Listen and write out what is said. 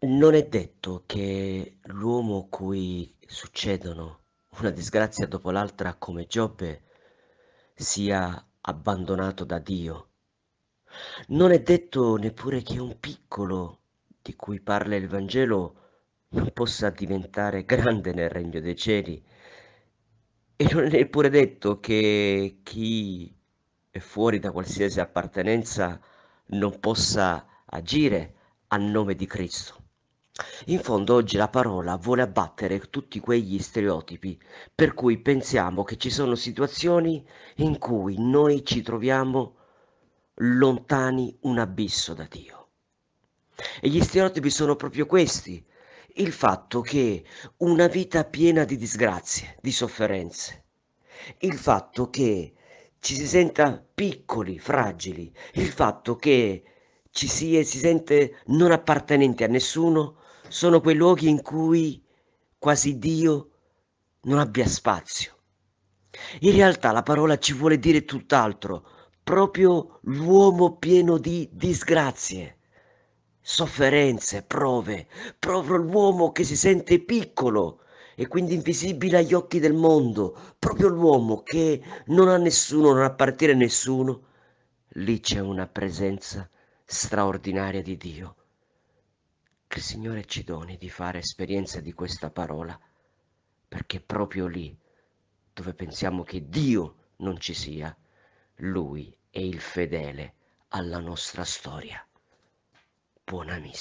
Non è detto che l'uomo cui succedono una disgrazia dopo l'altra come Giobbe sia abbandonato da Dio. Non è detto neppure che un piccolo di cui parla il Vangelo non possa diventare grande nel regno dei cieli. E non è neppure detto che chi è fuori da qualsiasi appartenenza non possa agire a nome di Cristo. In fondo oggi la parola vuole abbattere tutti quegli stereotipi, per cui pensiamo che ci sono situazioni in cui noi ci troviamo lontani un abisso da Dio. E gli stereotipi sono proprio questi, il fatto che una vita piena di disgrazie, di sofferenze, il fatto che ci si senta piccoli, fragili, il fatto che ci si, si sente non appartenenti a nessuno sono quei luoghi in cui quasi Dio non abbia spazio. In realtà la parola ci vuole dire tutt'altro, proprio l'uomo pieno di disgrazie, sofferenze, prove, proprio l'uomo che si sente piccolo e quindi invisibile agli occhi del mondo, proprio l'uomo che non ha nessuno, non appartiene a nessuno, lì c'è una presenza straordinaria di Dio il Signore ci doni di fare esperienza di questa parola, perché proprio lì, dove pensiamo che Dio non ci sia, Lui è il fedele alla nostra storia. Buona messa.